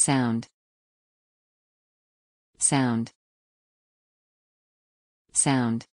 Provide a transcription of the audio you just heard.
sound sound sound